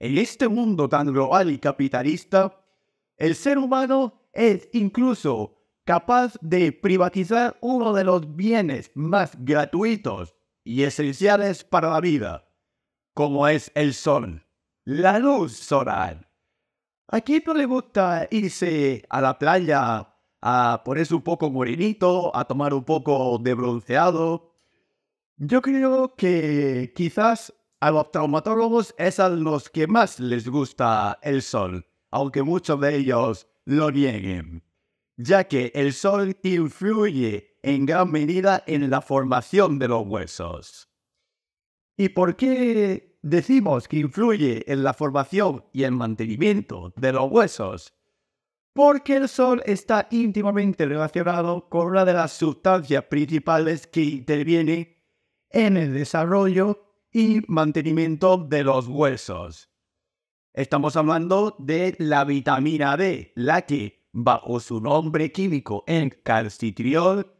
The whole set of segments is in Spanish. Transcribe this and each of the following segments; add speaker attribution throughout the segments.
Speaker 1: En este mundo tan global y capitalista, el ser humano es incluso capaz de privatizar uno de los bienes más gratuitos y esenciales para la vida, como es el sol, la luz solar. ¿A quién no le gusta irse a la playa a ponerse un poco morenito, a tomar un poco de bronceado? Yo creo que quizás a los traumatólogos es a los que más les gusta el sol, aunque muchos de ellos lo nieguen, ya que el sol influye en gran medida en la formación de los huesos. ¿Y por qué decimos que influye en la formación y el mantenimiento de los huesos? Porque el sol está íntimamente relacionado con una de las sustancias principales que interviene en el desarrollo y mantenimiento de los huesos. Estamos hablando de la vitamina D, la que, bajo su nombre químico en calcitriol,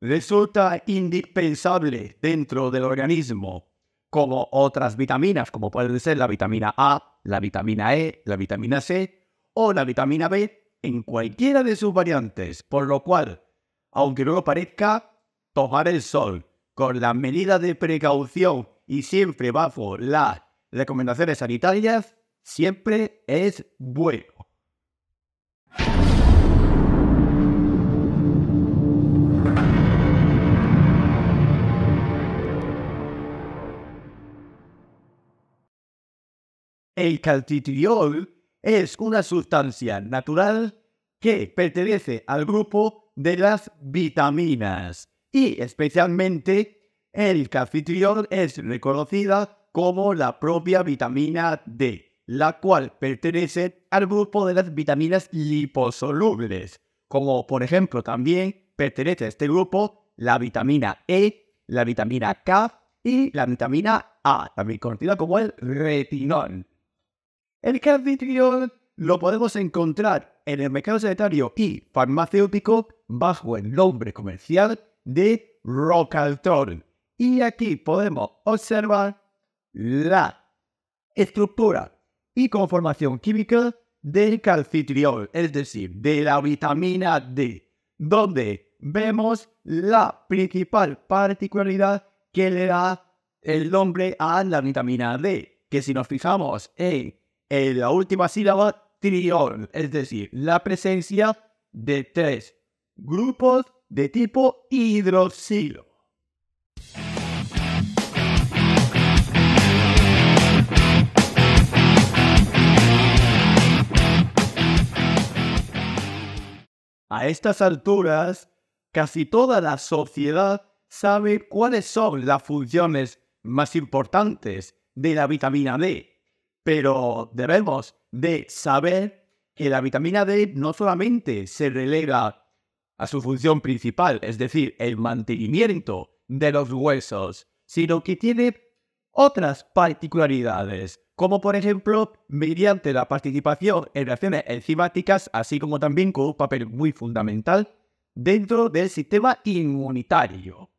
Speaker 1: resulta indispensable dentro del organismo, como otras vitaminas, como pueden ser la vitamina A, la vitamina E, la vitamina C o la vitamina B, en cualquiera de sus variantes, por lo cual, aunque no parezca, tomar el sol con la medida de precaución y siempre bajo las recomendaciones sanitarias, siempre es bueno. El calcitriol es una sustancia natural que pertenece al grupo de las vitaminas y especialmente el calcitriol es reconocida como la propia vitamina D, la cual pertenece al grupo de las vitaminas liposolubles, como por ejemplo también pertenece a este grupo la vitamina E, la vitamina K y la vitamina A, también conocida como el retinol. El calcitriol lo podemos encontrar en el mercado sanitario y farmacéutico bajo el nombre comercial de Rocaltron. Y aquí podemos observar la estructura y conformación química del calcitriol, es decir, de la vitamina D, donde vemos la principal particularidad que le da el nombre a la vitamina D, que si nos fijamos en, en la última sílaba, triol, es decir, la presencia de tres grupos de tipo hidroxilo. A estas alturas, casi toda la sociedad sabe cuáles son las funciones más importantes de la vitamina D, pero debemos de saber que la vitamina D no solamente se relega a su función principal, es decir, el mantenimiento de los huesos, sino que tiene otras particularidades como por ejemplo mediante la participación en reacciones enzimáticas, así como también con un papel muy fundamental dentro del sistema inmunitario.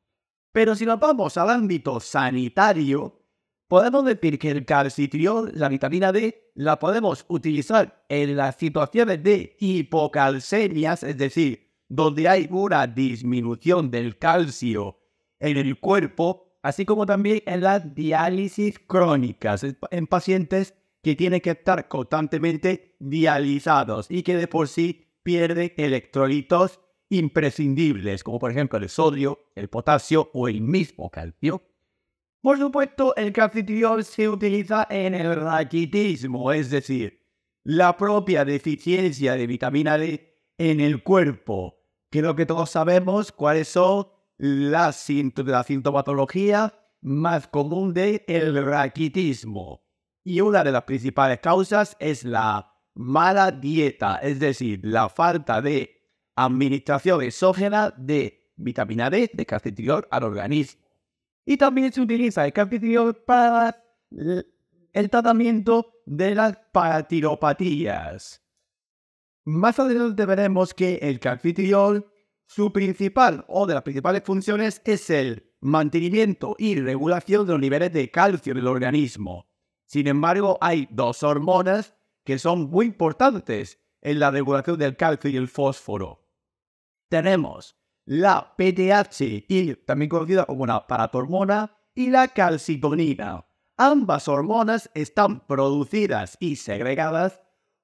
Speaker 1: Pero si nos vamos al ámbito sanitario, podemos decir que el calcitriol, la vitamina D, la podemos utilizar en las situaciones de hipocalcemia, es decir, donde hay una disminución del calcio en el cuerpo así como también en las diálisis crónicas, en pacientes que tienen que estar constantemente dializados y que de por sí pierden electrolitos imprescindibles, como por ejemplo el sodio, el potasio o el mismo calcio. Por supuesto, el calcitriol se utiliza en el raquitismo, es decir, la propia deficiencia de vitamina D en el cuerpo. Creo que todos sabemos cuáles son la, sintomatología más común del el raquitismo. Y una de las principales causas es la mala dieta, es decir, la falta de administración exógena de vitamina D de calcitriol al organismo. Y también se utiliza el calcitriol para el tratamiento de las paratiropatías. Más adelante veremos que el calcitriol su principal o de las principales funciones es el mantenimiento y regulación de los niveles de calcio en el organismo. Sin embargo, hay dos hormonas que son muy importantes en la regulación del calcio y el fósforo. Tenemos la PTH, también conocida como la paratormona, y la calcitonina. Ambas hormonas están producidas y segregadas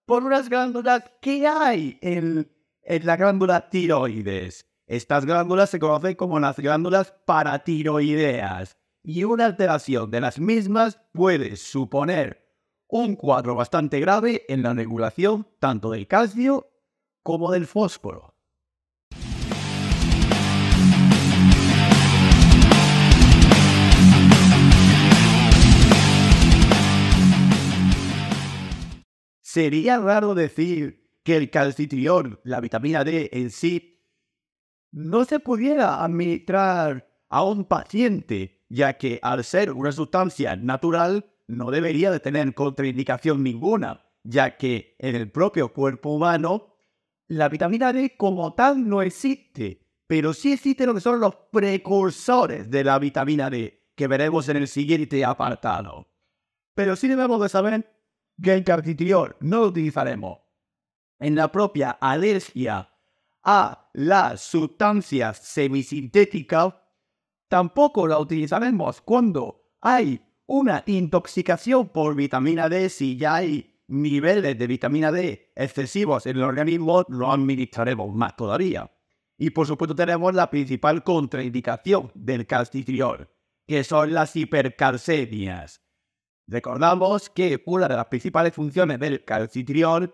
Speaker 1: por unas glándulas que hay en ...es la glándula tiroides. Estas glándulas se conocen como las glándulas paratiroideas y una alteración de las mismas puede suponer un cuadro bastante grave en la regulación tanto del calcio como del fósforo. Sería raro decir que el calcitriol, la vitamina D en sí, no se pudiera administrar a un paciente, ya que al ser una sustancia natural no debería de tener contraindicación ninguna, ya que en el propio cuerpo humano la vitamina D como tal no existe, pero sí existe lo que son los precursores de la vitamina D, que veremos en el siguiente apartado. Pero sí debemos de saber que el calcitriol no lo utilizaremos, en la propia alergia a las sustancias semisintéticas, tampoco la utilizaremos cuando hay una intoxicación por vitamina D, si ya hay niveles de vitamina D excesivos en el organismo, lo administraremos más todavía. Y por supuesto tenemos la principal contraindicación del calcitriol, que son las hipercalcemias. Recordamos que una de las principales funciones del calcitriol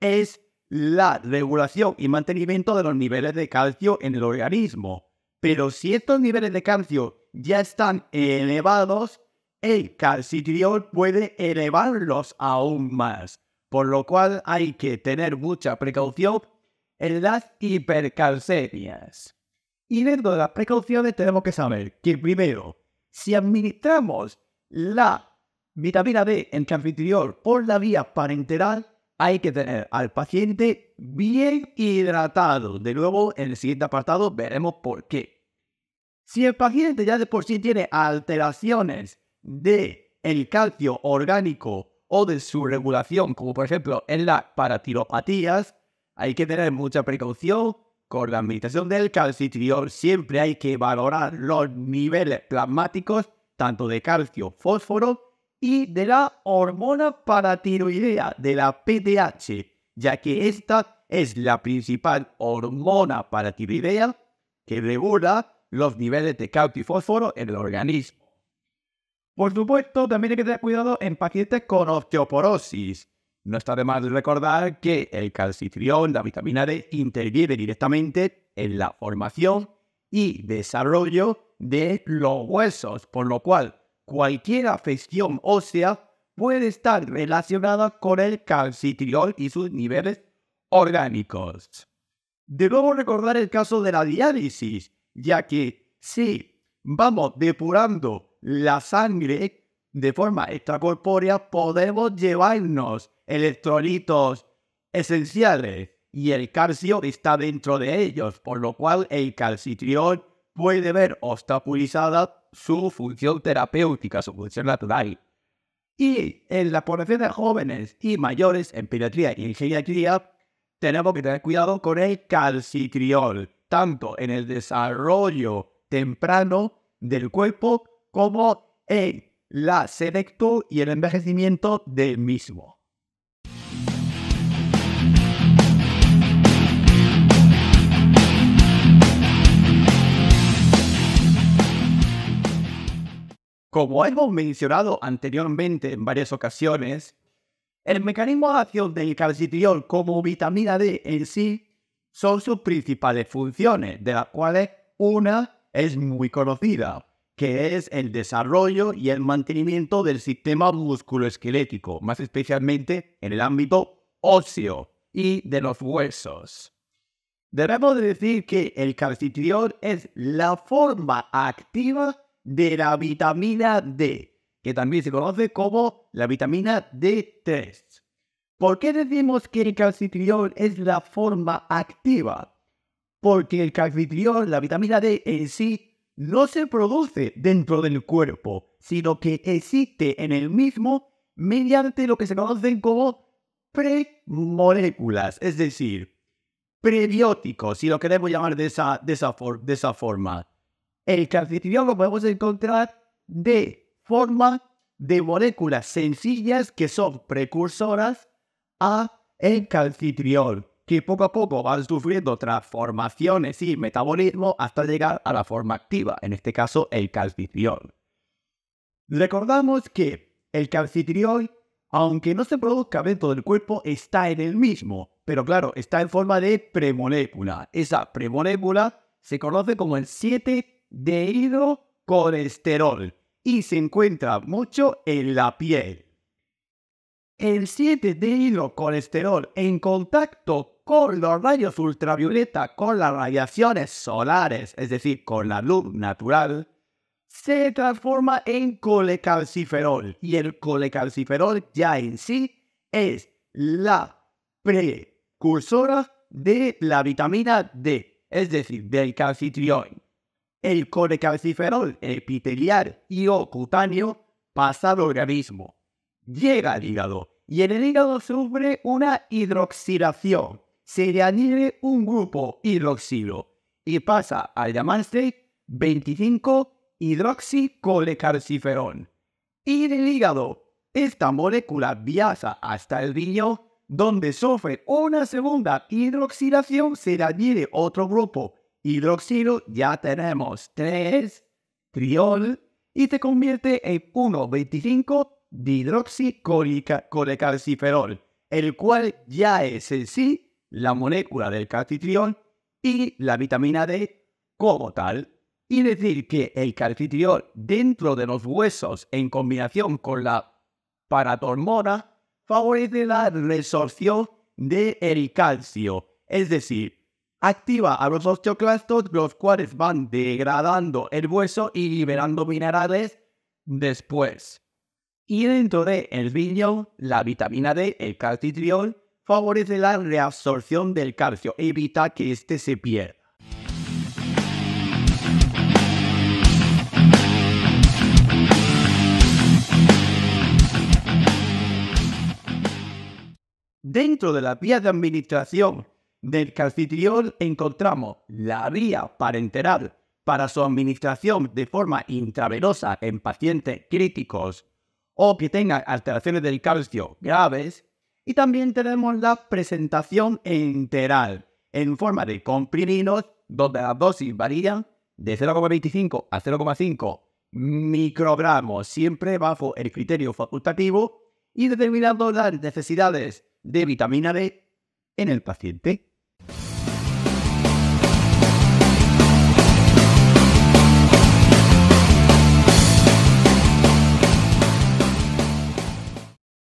Speaker 1: es la regulación y mantenimiento de los niveles de calcio en el organismo. Pero si estos niveles de calcio ya están elevados, el calcitriol puede elevarlos aún más, por lo cual hay que tener mucha precaución en las hipercalcemias. Y dentro de las precauciones tenemos que saber que primero, si administramos la vitamina D en calcitriol por la vía parenteral, hay que tener al paciente bien hidratado. De nuevo, en el siguiente apartado veremos por qué. Si el paciente ya de por sí tiene alteraciones de el calcio orgánico o de su regulación, como por ejemplo en la paratiropatías, hay que tener mucha precaución con la administración del calcitriol. Siempre hay que valorar los niveles plasmáticos, tanto de calcio, fósforo y de la hormona paratiroidea, de la PTH, ya que esta es la principal hormona paratiroidea que regula los niveles de calcio y fósforo en el organismo. Por supuesto, también hay que tener cuidado en pacientes con osteoporosis. No está de más recordar que el calcitrión, la vitamina D, interviene directamente en la formación y desarrollo de los huesos, por lo cual cualquier afección ósea puede estar relacionada con el calcitriol y sus niveles orgánicos. Debemos recordar el caso de la diálisis, ya que si vamos depurando la sangre de forma extracorpórea, podemos llevarnos electrolitos esenciales y el calcio está dentro de ellos, por lo cual el calcitriol puede ver obstaculizada su función terapéutica, su función natural. Y en la población de jóvenes y mayores en pediatría y en geriatría, tenemos que tener cuidado con el calcitriol, tanto en el desarrollo temprano del cuerpo como en la selecto y el envejecimiento del mismo. Como hemos mencionado anteriormente en varias ocasiones, el mecanismo de acción del calcitriol como vitamina D en sí son sus principales funciones, de las cuales una es muy conocida, que es el desarrollo y el mantenimiento del sistema musculoesquelético, más especialmente en el ámbito óseo y de los huesos. Debemos decir que el calcitriol es la forma activa de la vitamina D, que también se conoce como la vitamina D3. ¿Por qué decimos que el calcitriol es la forma activa? Porque el calcitriol, la vitamina D en sí, no se produce dentro del cuerpo, sino que existe en el mismo mediante lo que se conocen como premoléculas, es decir, prebióticos, si lo queremos llamar de esa forma. El calcitriol lo podemos encontrar de forma de moléculas sencillas que son precursoras a el calcitriol, que poco a poco van sufriendo transformaciones y metabolismo hasta llegar a la forma activa, en este caso el calcitriol. Recordamos que el calcitriol, aunque no se produzca dentro del cuerpo, está en el mismo, pero claro, está en forma de premolécula. Esa premolécula se conoce como el 7 de hidrocolesterol y se encuentra mucho en la piel. El 7 de hidrocolesterol en contacto con los rayos ultravioleta, con las radiaciones solares, es decir, con la luz natural, se transforma en colecalciferol y el colecalciferol ya en sí es la precursora de la vitamina D, es decir, del calcitriol. El colecalciferol epitelial y o cutáneo pasa al organismo, llega al hígado y en el hígado sufre una hidroxilación. Se le añade un grupo hidroxilo y pasa al llamarse 25 hidroxicolecalciferón Y en el hígado, esta molécula viaja hasta el riñón, donde sufre una segunda hidroxilación, se le añade otro grupo hidroxilo, ya tenemos 3 triol y se convierte en 1,25 dihidroxicolecalciferol, el cual ya es en sí la molécula del calcitriol y la vitamina D como tal. Y decir que el calcitriol dentro de los huesos en combinación con la paratormona favorece la resorción de calcio, es decir, activa a los osteoclastos, los cuales van degradando el hueso y liberando minerales después. Y dentro de el viñón, la vitamina D, el calcitriol, favorece la reabsorción del calcio, evita que éste se pierda. Dentro de la vía de administración del calcitriol encontramos la vía parenteral para su administración de forma intravenosa en pacientes críticos o que tengan alteraciones del calcio graves. Y también tenemos la presentación enteral en forma de comprimidos, donde las dosis varían de 0,25 a 0,5 microgramos, siempre bajo el criterio facultativo y determinando las necesidades de vitamina D en el paciente.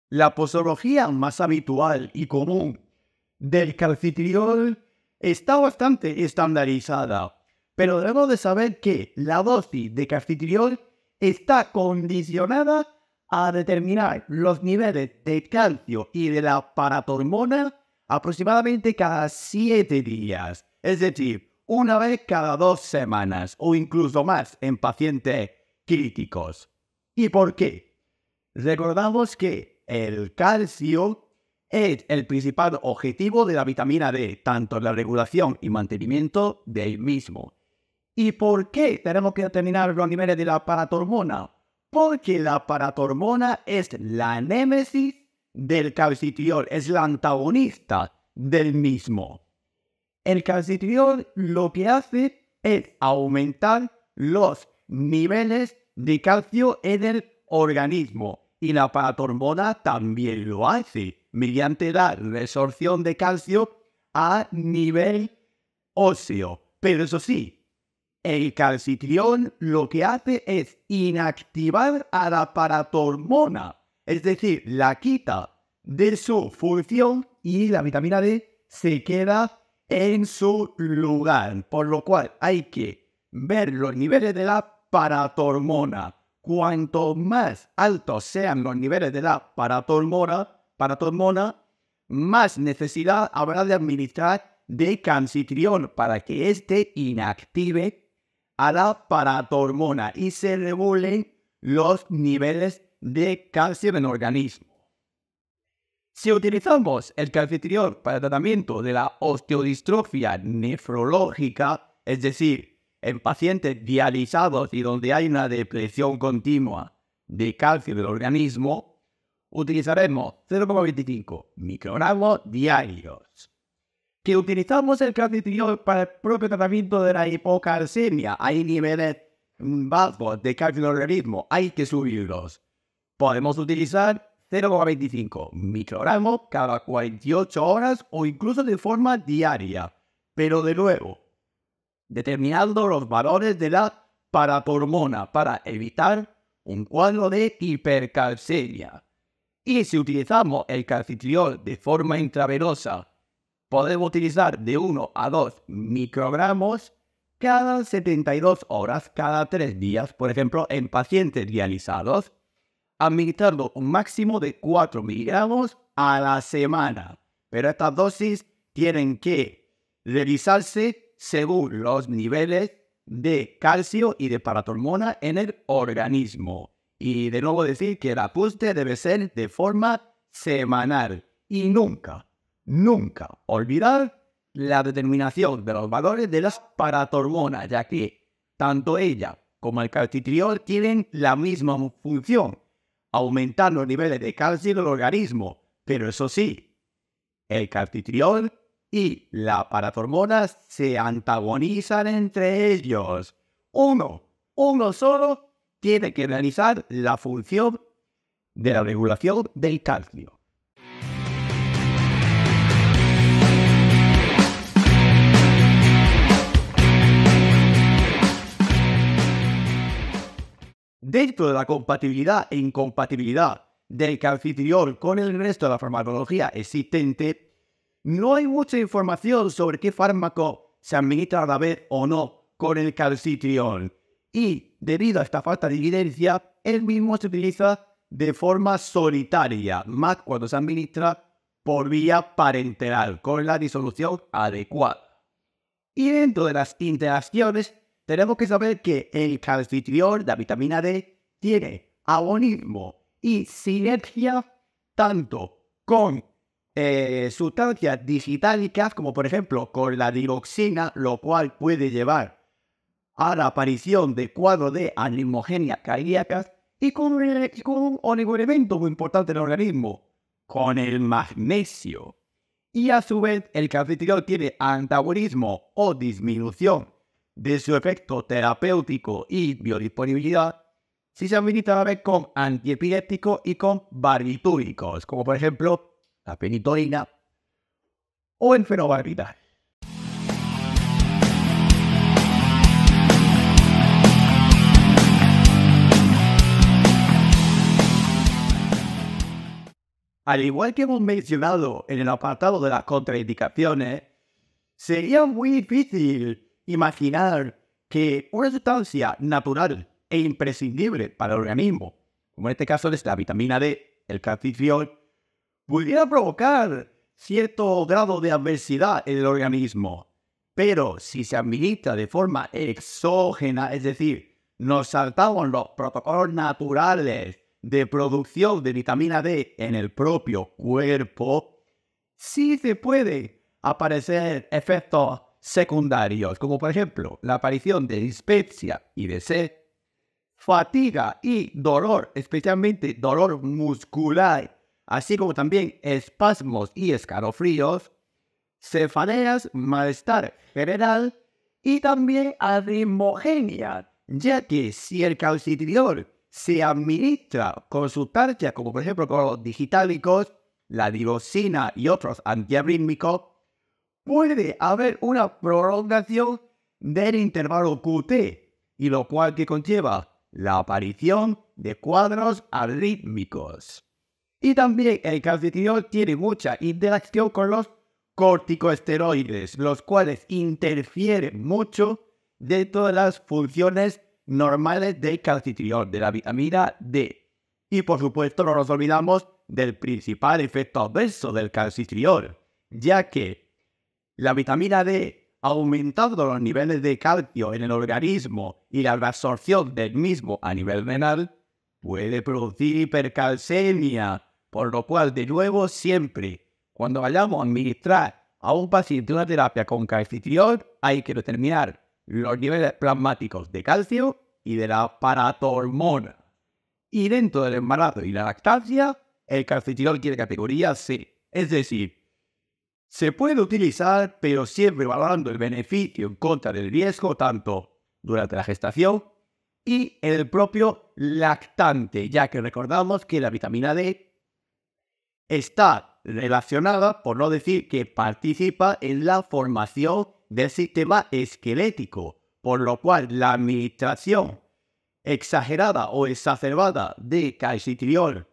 Speaker 1: La posología más habitual y común del calcitriol está bastante estandarizada, pero debemos de saber que la dosis de calcitriol está condicionada a determinar los niveles de calcio y de la paratormona aproximadamente cada 7 días, es decir, una vez cada dos semanas o incluso más en pacientes críticos. ¿Y por qué? Recordamos que el calcio es el principal objetivo de la vitamina D, tanto en la regulación y mantenimiento del mismo. ¿Y por qué tenemos que determinar los niveles de la paratormona? Porque la paratormona es la némesis del calcitriol, es la antagonista del mismo. El calcitriol lo que hace es aumentar los niveles de calcio en el organismo y la paratormona también lo hace mediante la resorción de calcio a nivel óseo. Pero eso sí, el calcitrión lo que hace es inactivar a la paratormona, es decir, la quita de su función y la vitamina D se queda en su lugar, por lo cual hay que ver los niveles de la paratormona Cuanto más altos sean los niveles de la paratormona, más necesidad habrá de administrar de cancitriol para que éste inactive a la paratormona y se regulen los niveles de calcio en el organismo. Si utilizamos el calcitriol para el tratamiento de la osteodistrofia nefrológica, es decir, en pacientes dializados y donde hay una depresión continua de calcio del organismo, utilizaremos 0,25 microgramos diarios. Que utilizamos el calcitriol para el propio tratamiento de la hipocalcemia. Hay niveles bajos de calcio del organismo, hay que subirlos. Podemos utilizar 0,25 microgramos cada 48 horas o incluso de forma diaria. Pero de nuevo, determinando los valores de la parapormona para evitar un cuadro de hipercalcemia. Y si utilizamos el calcitriol de forma intravenosa, podemos utilizar de 1 a 2 microgramos cada 72 horas, cada 3 días, por ejemplo, en pacientes dializados, administrando un máximo de 4 miligramos a la semana. Pero estas dosis tienen que revisarse según los niveles de calcio y de paratormona en el organismo. Y de nuevo decir que el ajuste debe ser de forma semanal y nunca, nunca olvidar la determinación de los valores de las paratormonas, ya que tanto ella como el calcitriol tienen la misma función, aumentar los niveles de calcio en el organismo, pero eso sí, el calcitriol y las paratormonas se antagonizan entre ellos. Uno, uno solo, tiene que realizar la función de la regulación del calcio. dentro de la compatibilidad e incompatibilidad del calcitriol con el resto de la farmacología existente, no hay mucha información sobre qué fármaco se administra a la vez o no con el calcitriol. Y debido a esta falta de evidencia, el mismo se utiliza de forma solitaria, más cuando se administra por vía parenteral, con la disolución adecuada. Y dentro de las interacciones, tenemos que saber que el calcitriol, la vitamina D, tiene agonismo y sinergia tanto con eh, sustancias digitales... como por ejemplo con la dioxina... lo cual puede llevar a la aparición de cuadros de animogenia cardíacas y con, un, con muy importante En el organismo, con el magnesio. Y a su vez, el calcitriol tiene antagonismo o disminución de su efecto terapéutico y biodisponibilidad si se administra a la vez con antiepilépticos y con barbitúricos, como por ejemplo la penitoína o el fenobarbital. Al igual que hemos mencionado en el apartado de las contraindicaciones, sería muy difícil imaginar que una sustancia natural e imprescindible para el organismo, como en este caso es la vitamina D, el calcitriol, pudiera provocar cierto grado de adversidad en el organismo, pero si se administra de forma exógena, es decir, nos saltamos los protocolos naturales de producción de vitamina D en el propio cuerpo, sí se puede aparecer efectos secundarios, como por ejemplo la aparición de dispepsia y de sed, fatiga y dolor, especialmente dolor muscular así como también espasmos y escalofríos, cefaleas, malestar general y también arrimogenia, ya que si el calcitriol se administra con sustancias como por ejemplo con los digitálicos, la divosina y otros antiarrítmicos, puede haber una prolongación del intervalo QT, y lo cual que conlleva la aparición de cuadros arrítmicos. Y también el calcitriol tiene mucha interacción con los corticosteroides, los cuales interfieren mucho de todas las funciones normales del calcitriol, de la vitamina D. Y por supuesto no nos olvidamos del principal efecto adverso del calcitriol, ya que la vitamina D, aumentando los niveles de calcio en el organismo y la absorción del mismo a nivel renal, puede producir hipercalcemia, por lo cual, de nuevo, siempre, cuando vayamos a administrar a un paciente una terapia con calcitriol, hay que determinar los niveles plasmáticos de calcio y de la paratormona. Y dentro del embarazo y la lactancia, el calcitriol tiene categoría C. Es decir, se puede utilizar, pero siempre valorando el beneficio en contra del riesgo, tanto durante la gestación y en el propio lactante, ya que recordamos que la vitamina D está relacionada, por no decir que participa en la formación del sistema esquelético, por lo cual la administración exagerada o exacerbada de calcitriol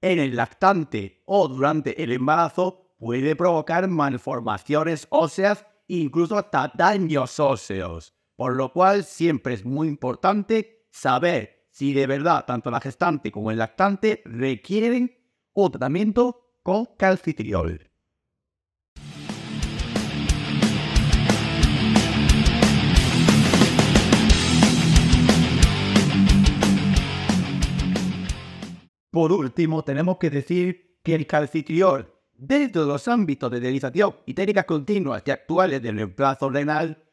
Speaker 1: en el lactante o durante el embarazo puede provocar malformaciones óseas e incluso hasta daños óseos, por lo cual siempre es muy importante saber si de verdad tanto la gestante como el lactante requieren o tratamiento con calcitriol. Por último, tenemos que decir que el calcitriol, dentro de los ámbitos de realización y técnicas continuas y actuales del reemplazo renal,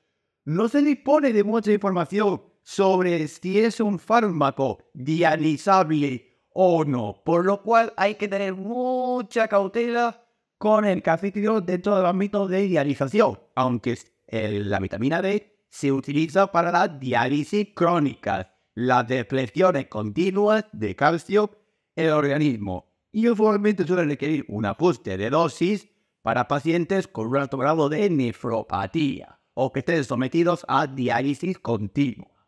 Speaker 1: no se dispone de mucha información sobre si es un fármaco dializable o no. Por lo cual hay que tener mucha cautela con el calcitriol dentro del ámbito de dialización, aunque eh, la vitamina D se utiliza para la diálisis crónica, las depresiones continuas de calcio en el organismo y usualmente suele requerir un ajuste de dosis para pacientes con un alto grado de nefropatía o que estén sometidos a diálisis continua.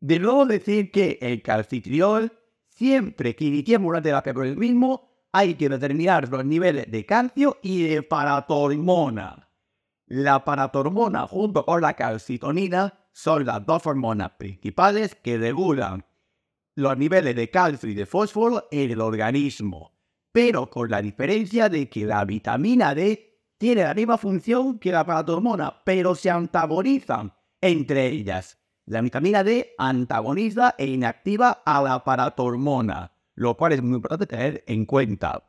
Speaker 1: De nuevo decir que el calcitriol Siempre que iniciemos una terapia con el mismo, hay que determinar los niveles de calcio y de paratormona. La paratormona junto con la calcitonina son las dos hormonas principales que regulan los niveles de calcio y de fósforo en el organismo, pero con la diferencia de que la vitamina D tiene la misma función que la paratormona, pero se antagonizan entre ellas. La vitamina D antagoniza e inactiva a la paratormona, lo cual es muy importante tener en cuenta.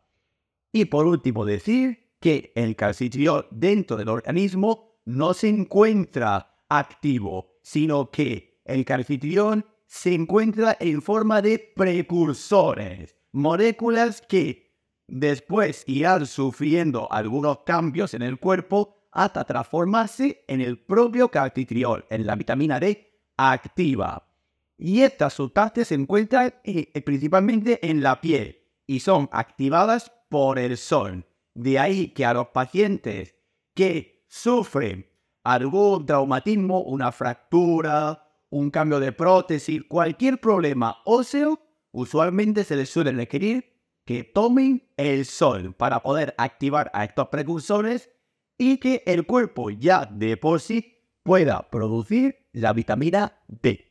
Speaker 1: Y por último, decir que el calcitriol dentro del organismo no se encuentra activo, sino que el calcitriol se encuentra en forma de precursores, moléculas que después irán sufriendo algunos cambios en el cuerpo hasta transformarse en el propio calcitriol, en la vitamina D activa. Y estas sustancias se encuentran eh, eh, principalmente en la piel y son activadas por el sol. De ahí que a los pacientes que sufren algún traumatismo, una fractura, un cambio de prótesis, cualquier problema óseo, usualmente se les suele requerir que tomen el sol para poder activar a estos precursores y que el cuerpo ya de por pueda producir la vitamina D.